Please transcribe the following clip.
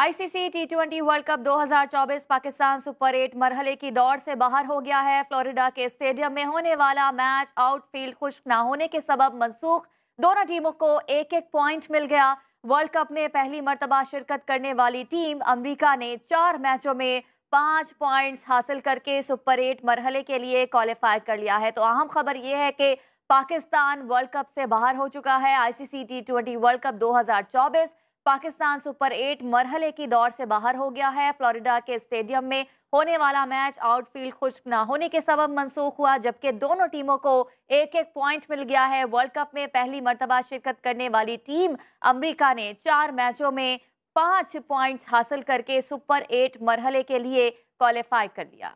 ICC T twenty world cup 2024 Pakistan super eight मरहले की दौड़ से बाहर हो गया है फ्लोरिडा के स्टेडियम में होने वाला मैच आउटफील्ड खुश्क ना होने के सबब मनसूख दोनों टीमों को एक एक पॉइंट मिल गया वर्ल्ड कप में पहली मरतबा शिरकत करने वाली टीम अमरीका ने चार मैचों में पाँच पॉइंट्स हासिल करके सुपर एट मरहले के लिए क्वालिफाई कर लिया है तो अहम खबर यह है कि पाकिस्तान वर्ल्ड कप से बाहर हो चुका है ICC T twenty world cup 2024 Pakistan super eight मरहले की दौड़ से बाहर हो गया है फ्लोरिडा के स्टेडियम में होने वाला मैच आउटफील्ड खुश्क न होने के सबब मनसूख हुआ जबकि दोनों टीमों को एक एक पॉइंट मिल गया है वर्ल्ड कप में पहली मरतबा शिरकत करने वाली टीम अमरीका ने चार मैचों में पांच पॉइंट्स हासिल करके सुपर एट मरहले के लिए क्वालिफाई कर लिया